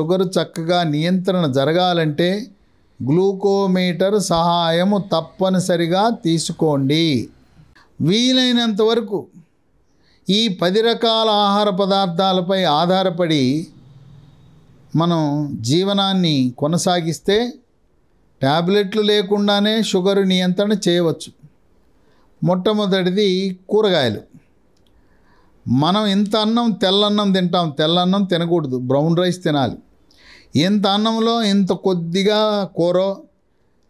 sugar చక్కగా నియంత్రణ జరగాలంటే గ్లూకోమీటర్ సహాయము తప్పనిసరిగా తీసుకోండి వీలైనంత వరకు ఈ పది రకాల ఆహార పదార్థాలపై ఆధారపడి మనం జీవనాన్ని కొనసాగిస్తే ట్యాబ్లెట్లు లేకుండానే షుగర్ నియంత్రణ చేయవచ్చు మొట్టమొదటిది కూరగాయలు మనం ఇంత అన్నం తెల్లన్నం తింటాం తెల్లన్నం తినకూడదు బ్రౌన్ రైస్ తినాలి ఇంత అన్నంలో ఇంత కొద్దిగా కూర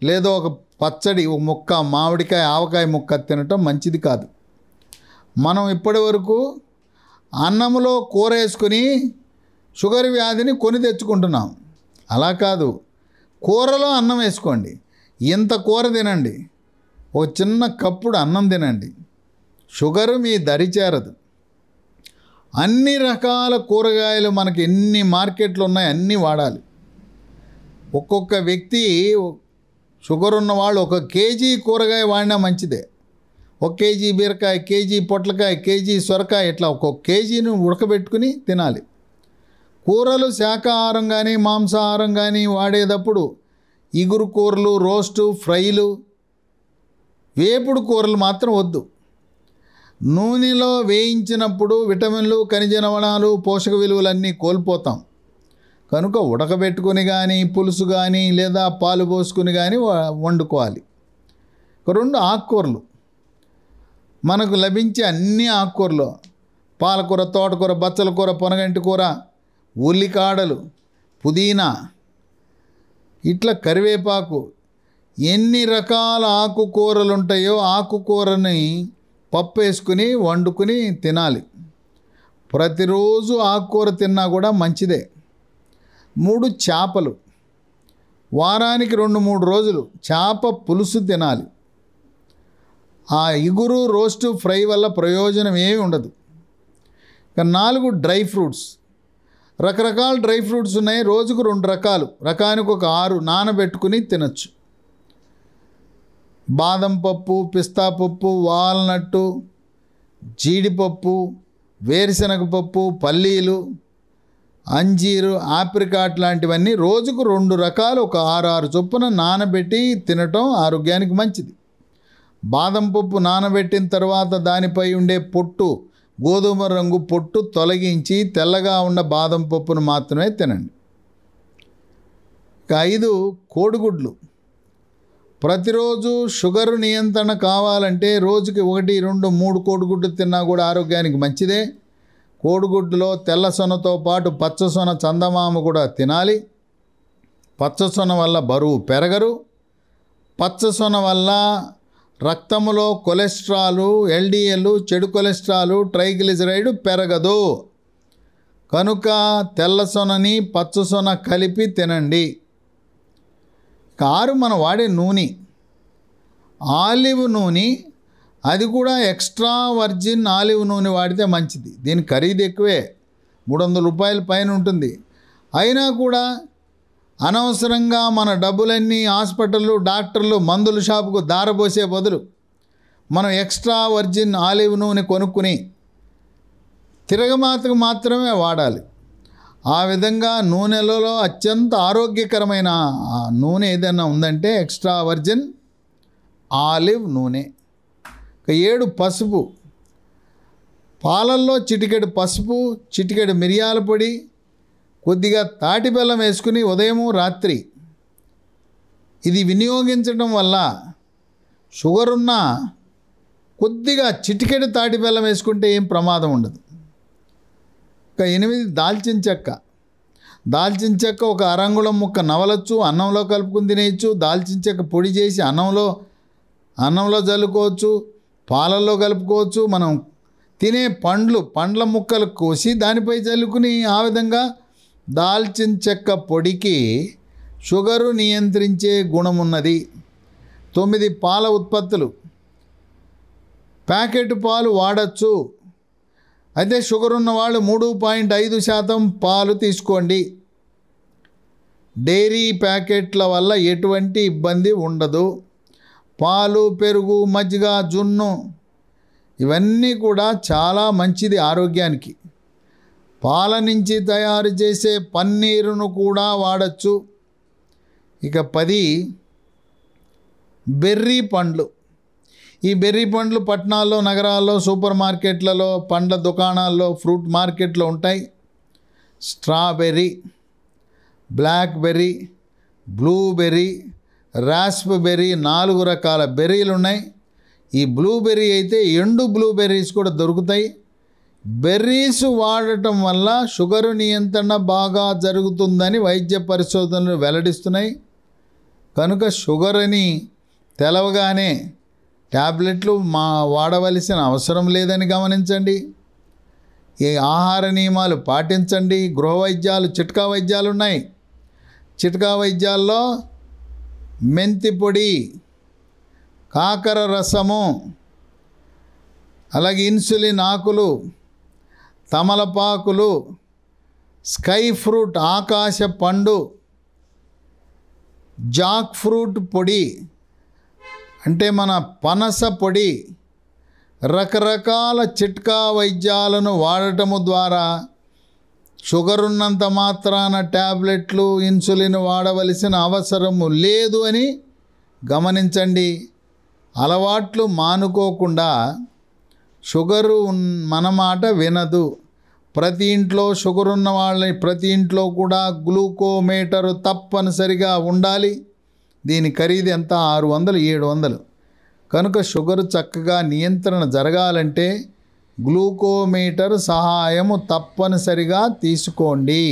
లేదో ఒక పచ్చడి ఒక ముక్క మామిడికాయ ఆవకాయ ముక్క తినటం మంచిది కాదు మనం ఇప్పటి వరకు అన్నంలో కూర వేసుకొని షుగర్ వ్యాధిని కొని తెచ్చుకుంటున్నాం అలా కాదు కూరలో అన్నం వేసుకోండి ఇంత కూర తినండి ఒక చిన్న కప్పుడు అన్నం తినండి షుగర్ మీ దరి చేరదు అన్ని రకాల కూరగాయలు మనకి ఎన్ని మార్కెట్లు ఉన్నాయి అన్నీ వాడాలి ఒక్కొక్క వ్యక్తి షుగర్ ఉన్నవాళ్ళు ఒక కేజీ కూరగాయ వాడినా మంచిదే ఒక కేజీ బీరకాయ కేజీ పొట్లకాయ కేజీ సొరకాయ ఇట్లా ఒక్కొక్క కేజీని ఉడకబెట్టుకుని తినాలి కూరలు శాకాహారం కానీ మాంసాహారం కానీ వాడేటప్పుడు ఇగురు కూరలు రోస్టు ఫ్రైలు వేపుడు కూరలు మాత్రం వద్దు నూనెలో వేయించినప్పుడు విటమిన్లు ఖనిజ లవణాలు పోషక విలువలన్నీ కోల్పోతాం కనుక ఉడకబెట్టుకుని కానీ పులుసు కానీ లేదా పాలు పోసుకుని కానీ వండుకోవాలి రెండు ఆకుకూరలు మనకు లభించే అన్ని ఆకుకూరలు పాలకూర తోటకూర బచ్చల కూర పొనగంటి కూర ఉల్లికాడలు పుదీనా ఇట్లా కరివేపాకు ఎన్ని రకాల ఆకుకూరలు ఉంటాయో ఆకుకూరని పప్పు వేసుకుని వండుకుని తినాలి ప్రతిరోజు ఆకుకూర తిన్నా కూడా మంచిదే మూడు చేపలు వారానికి రెండు మూడు రోజులు చేప పులుసు తినాలి ఆ ఇగురు రోస్ట్ ఫ్రై వల్ల ప్రయోజనం ఏమి ఉండదు ఇక నాలుగు డ్రై ఫ్రూట్స్ రకరకాల డ్రై ఫ్రూట్స్ ఉన్నాయి రోజుకు రెండు రకాలు రకానికి ఒక ఆరు నానబెట్టుకుని తినచ్చు బాదం పప్పు పిస్తా పప్పు వాల్నట్టు జీడిపప్పు వేరుశనగ పప్పు పల్లీలు అంజీరు ఆప్రికాట్ లాంటివన్నీ రోజుకు రెండు రకాలు ఒక ఆరు ఆరు చొప్పున నానబెట్టి తినటం ఆరోగ్యానికి మంచిది బాదం పప్పు నానబెట్టిన తర్వాత దానిపై ఉండే పొట్టు గోధుమ రంగు పొట్టు తొలగించి తెల్లగా ఉన్న బాదం పప్పును మాత్రమే తినండి ఇక ఐదు కోడిగుడ్లు ప్రతిరోజు షుగర్ నియంత్రణ కావాలంటే రోజుకి ఒకటి రెండు మూడు కోడిగుడ్డు తిన్నా కూడా ఆరోగ్యానికి మంచిదే కోడిగుడ్డులో తెల్ల సొనతో పాటు పచ్చ సొన చందమామ కూడా తినాలి పచ్చ సొన వల్ల బరువు పెరగరు పచ్చ సొన వల్ల రక్తములో కొలెస్ట్రాలు ఎల్డిఎల్ చెడు కొలెస్ట్రాలు ట్రైగ్లిజరైడ్ పెరగదు కనుక తెల్ల సొనని పచ్చ సొన కలిపి తినండి కారు మనం వాడే నూనె ఆలివ్ నూనె అది కూడా ఎక్స్ట్రా వర్జిన్ ఆలివ్ నూనె వాడితే మంచిది దీని ఖరీదు ఎక్కువే మూడు వందల రూపాయల పైన ఉంటుంది అయినా కూడా అనవసరంగా మన డబ్బులన్నీ హాస్పిటళ్ళు డాక్టర్లు మందుల షాపుకు దారబోసే బదులు మనం ఎక్స్ట్రా వర్జిన్ ఆలివ్ నూనె కొనుక్కుని తిరగమాతకు మాత్రమే వాడాలి ఆ విధంగా నూనెలలో అత్యంత ఆరోగ్యకరమైన నూనె ఏదైనా ఉందంటే ఎక్స్ట్రా వర్జిన్ ఆలివ్ నూనె ఏడు పసుపు పాలల్లో చిటికెడు పసుపు చిటికెడు మిరియాల పొడి కొద్దిగా తాటి బెల్లం వేసుకుని ఉదయము రాత్రి ఇది వినియోగించడం వల్ల షుగర్ ఉన్న కొద్దిగా చిటికెడు తాటి బెల్లం వేసుకుంటే ఏం ప్రమాదం ఉండదు ఒక ఎనిమిది దాల్చిన చెక్క దాల్చిన చెక్క ఒక అరంగుళం ముక్క నవలొచ్చు అన్నంలో కలుపుకుని తినేయచ్చు దాల్చిన చెక్క పొడి చేసి అన్నంలో అన్నంలో చల్లుకోవచ్చు పాలల్లో కలుపుకోవచ్చు మనం తినే పండ్లు పండ్ల ముక్కలు కోసి దానిపై చల్లుకుని ఆ విధంగా దాల్చిన చెక్క పొడికి షుగరు నియంత్రించే గుణం ఉన్నది తొమ్మిది పాల ఉత్పత్తులు ప్యాకెట్ పాలు వాడచ్చు అయితే షుగర్ ఉన్న వాళ్ళు మూడు పాయింట్ ఐదు శాతం పాలు తీసుకోండి డైరీ ప్యాకెట్ల వల్ల ఎటువంటి ఇబ్బంది ఉండదు పాలు పెరుగు మజ్జిగ జున్ను ఇవన్నీ కూడా చాలా మంచిది ఆరోగ్యానికి పాల నుంచి తయారు చేసే పన్నీరును కూడా వాడచ్చు ఇక పది బెర్రీ పండ్లు ఈ బెర్రీ పండ్లు పట్టణాల్లో నగరాల్లో సూపర్ మార్కెట్లలో పండ్ల దుకాణాల్లో ఫ్రూట్ మార్కెట్లు ఉంటాయి స్ట్రాబెర్రీ బ్లాక్బెర్రీ బ్లూబెర్రీ రాస్ప్బెర్రీ నాలుగు రకాల బెర్రీలు ఉన్నాయి ఈ బ్లూబెర్రీ అయితే ఎండు బ్లూబెర్రీస్ కూడా దొరుకుతాయి బెర్రీస్ వాడటం వల్ల షుగరు నియంత్రణ బాగా జరుగుతుందని వైద్య పరిశోధనలు వెల్లడిస్తున్నాయి కనుక షుగర్ని తెలవగానే ట్యాబ్లెట్లు మా వాడవలసిన అవసరం లేదని గమనించండి ఈ ఆహార నియమాలు పాటించండి గృహ వైద్యాలు చిట్కా వైద్యాలు ఉన్నాయి చిట్కా వైద్యాల్లో మెంతి పొడి కాకర రసము అలాగే ఇన్సులిన్ ఆకులు తమలపాకులు స్కై ఫ్రూట్ ఆకాశ పండు జాక్ ఫ్రూట్ పొడి అంటే మన పనస పొడి రకరకాల చిట్కా వైద్యాలను వాడటము ద్వారా షుగర్ ఉన్నంత మాత్రాన ట్యాబ్లెట్లు ఇన్సులిన్ వాడవలసిన అవసరము లేదు అని గమనించండి అలవాట్లు మానుకోకుండా షుగరు మన మాట వినదు ప్రతి ఇంట్లో షుగర్ ఉన్న వాళ్ళని ప్రతి ఇంట్లో కూడా గ్లూకోమీటరు తప్పనిసరిగా ఉండాలి దీని ఖరీదు ఎంత ఆరు వందలు ఏడు వందలు కనుక షుగర్ చక్కగా నియంత్రణ జరగాలంటే గ్లూకోమీటర్ సహాయము తప్పనిసరిగా తీసుకోండి